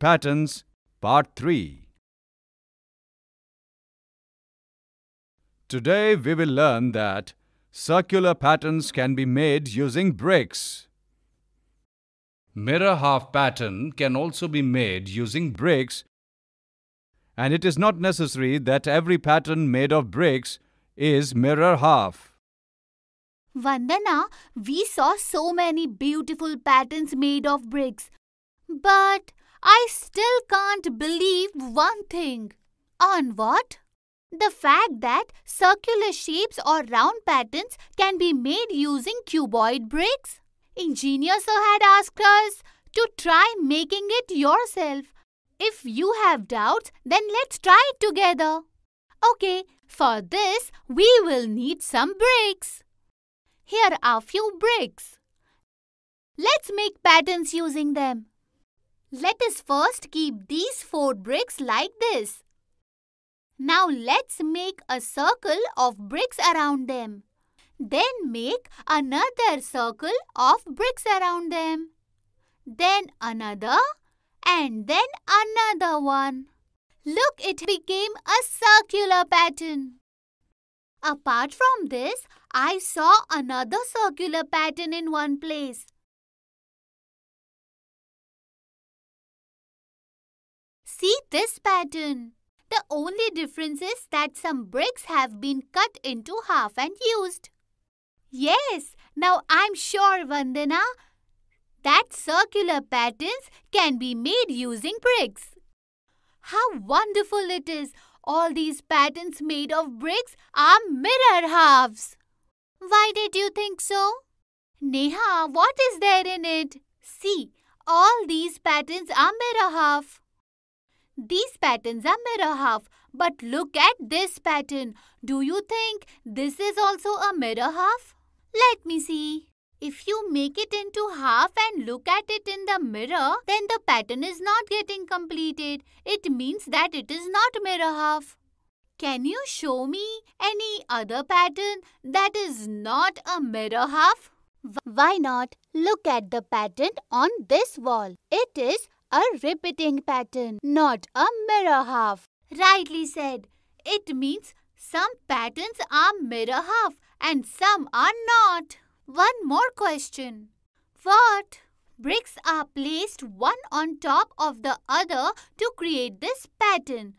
Patterns, Part 3. Today we will learn that circular patterns can be made using bricks. Mirror half pattern can also be made using bricks and it is not necessary that every pattern made of bricks is mirror half. Vandana, we saw so many beautiful patterns made of bricks. But I still can't believe one thing. On what? The fact that circular shapes or round patterns can be made using cuboid bricks. Engineer had asked us to try making it yourself. If you have doubts, then let's try it together. Okay, for this, we will need some bricks. Here are few bricks. Let's make patterns using them. Let us first keep these four bricks like this. Now let's make a circle of bricks around them. Then make another circle of bricks around them. Then another and then another one. Look, it became a circular pattern. Apart from this, I saw another circular pattern in one place. See this pattern. The only difference is that some bricks have been cut into half and used. Yes, now I'm sure, Vandana, that circular patterns can be made using bricks. How wonderful it is! All these patterns made of bricks are mirror halves. Why did you think so? Neha, what is there in it? See, all these patterns are mirror halves. These patterns are mirror half. But look at this pattern. Do you think this is also a mirror half? Let me see. If you make it into half and look at it in the mirror, then the pattern is not getting completed. It means that it is not mirror half. Can you show me any other pattern that is not a mirror half? Why not? Look at the pattern on this wall. It is a repeating pattern, not a mirror half. Rightly said. It means some patterns are mirror half and some are not. One more question. What? Bricks are placed one on top of the other to create this pattern.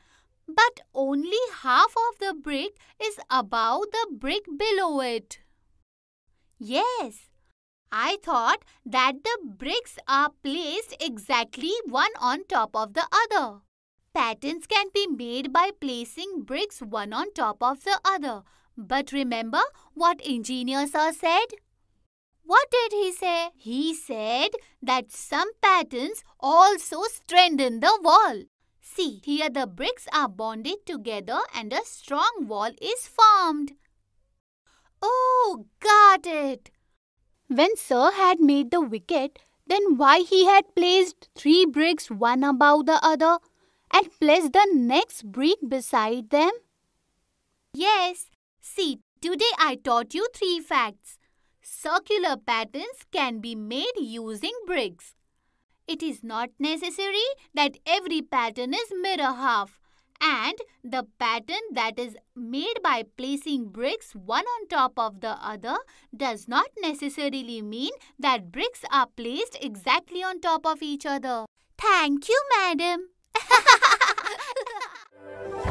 But only half of the brick is above the brick below it. Yes, I thought that the bricks are placed exactly one on top of the other. Patterns can be made by placing bricks one on top of the other. But remember what engineer sir said? What did he say? He said that some patterns also strengthen the wall. See, here the bricks are bonded together and a strong wall is formed. Oh, got it! When Sir had made the wicket, then why he had placed three bricks one above the other and placed the next brick beside them? Yes, see, today I taught you three facts. Circular patterns can be made using bricks. It is not necessary that every pattern is mirror half and the pattern that is made by placing bricks one on top of the other does not necessarily mean that bricks are placed exactly on top of each other. Thank you, madam.